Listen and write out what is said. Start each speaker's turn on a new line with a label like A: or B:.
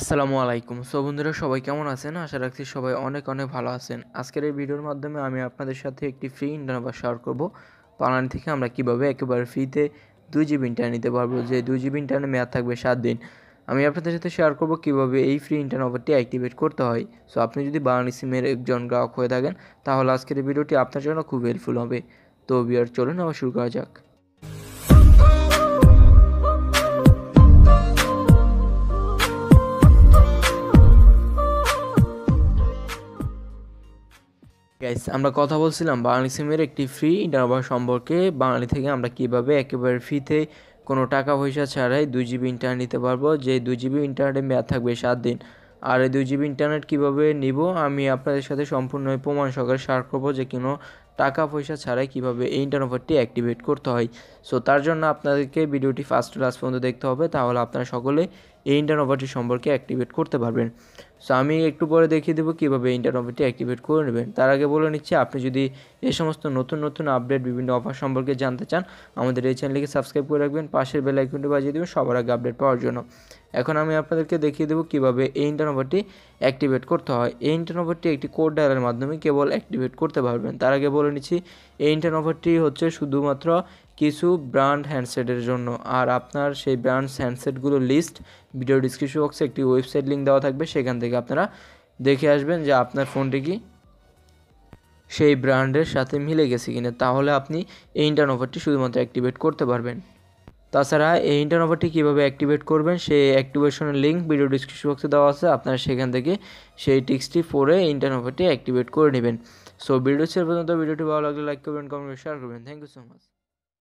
A: আসসালামু আলাইকুম সো বন্ধুরা সবাই কেমন আছেন আশা রাখছি সবাই অনেক অনেক ভালো আছেন আজকের এই ভিডিওর মাধ্যমে আমি আপনাদের সাথে একটি ফ্রি ইন্টারনেট শেয়ার করবো পালানি থেকে আমরা কিভাবে একেবারে ফ্রিতে দুই জিবি ইন্টারনেট নিতে পারবো যে দুই জিবি ইন্টারনেট মেয়াদ থাকবে সাত দিন আমি আপনাদের সাথে শেয়ার করবো কিভাবে এই ফ্রি ইন্টারনেট অফারটি অ্যাক্টিভেট করতে হয় সো আপনি যদি বাংলাদেশ সিমের একজন গ্রাহক হয়ে থাকেন তাহলে আজকের এই ভিডিওটি আপনার জন্য খুব হেল্পফুল হবে তো বিয়ার চলুন আবার শুরু করা যাক গাইস আমরা কথা বলছিলাম বাঙালি সিমের একটি ফ্রি ইন্টারনেট সম্পর্কে বাঙালি থেকে আমরা কিভাবে একেবারে ফ্রিতে কোনো টাকা পয়সা ছাড়াই দুই জিবি ইন্টারনেট নিতে পারবো যে দুই জিবি ইন্টারনেটে মেয়াদ থাকবে সাত দিন আর এই দুই জিবি ইন্টারনেট কীভাবে নিব আমি আপনাদের সাথে সম্পূর্ণ প্রমাণ সহকারে শেয়ার করবো যে কোনো টাকা পয়সা ছাড়াই কীভাবে এই ইন্টারনেটটি অ্যাক্টিভেট করতে হয় সো তার জন্য আপনাদেরকে ভিডিওটি ফার্স্ট ক্লাস পর্যন্ত দেখতে হবে তাহলে আপনারা সকলে এই ইন্টারনেটটি সম্পর্কে অ্যাক্টিভেট করতে পারবেন সো আমি একটু পরে দেখিয়ে দেবো কীভাবে ইন্টারনেটটি অ্যাক্টিভেট করে নেবেন তার আগে বলে নিচ্ছি আপনি যদি এই সমস্ত নতুন নতুন আপডেট বিভিন্ন অফার সম্পর্কে জানতে চান আমাদের এই চ্যানেলকে সাবস্ক্রাইব করে রাখবেন পাশের বেল আইকনটি বাজিয়ে দেবেন সবার আগে আপডেট পাওয়ার জন্য এখন আমি আপনাদেরকে দেখিয়ে দেবো কীভাবে এই ইন্টারনেটটি অ্যাক্টিভেট করতে হয় এই ইন্টারনেটটি একটি কোড ডায়ালের মাধ্যমে কেবল অ্যাক্টিভেট করতে পারবেন তার আগে বলে নিচ্ছি এই ইন্টারনেটটি হচ্ছে শুধুমাত্র কিছু ব্র্যান্ড হ্যান্ডসেটের জন্য আর আপনার সেই ব্র্যান্ড হ্যান্ডসেটগুলোর লিস্ট ভিডিও ডিসক্রিপশন বক্সে একটি ওয়েবসাইট লিঙ্ক দেওয়া থাকবে সেখান থেকে থেকে আপনারা দেখে আসবেন যে আপনার ফোনটি কি সেই ব্র্যান্ডের সাথে মিলে গেছে কিনা তাহলে আপনি এই ইন্টার্ন অফারটি শুধুমাত্র অ্যাক্টিভেট করতে পারবেন তাছাড়া এই ইন্টার্ন অফারটি কীভাবে অ্যাক্টিভেট করবেন সেই অ্যাক্টিভেশনের লিঙ্ক ভিডিও ডিসক্রিপশন বক্সে দেওয়া আছে আপনারা সেখান থেকে সেই টিক্সটি পরে ইন্টার্ন অফারটি অ্যাক্টিভেট করে নেবেন সো ভিডিও শেয়ার পর্যন্ত ভিডিওটি ভালো লাগলে লাইক করবেন কমেন্ট শেয়ার করবেন থ্যাংক ইউ সো মাচ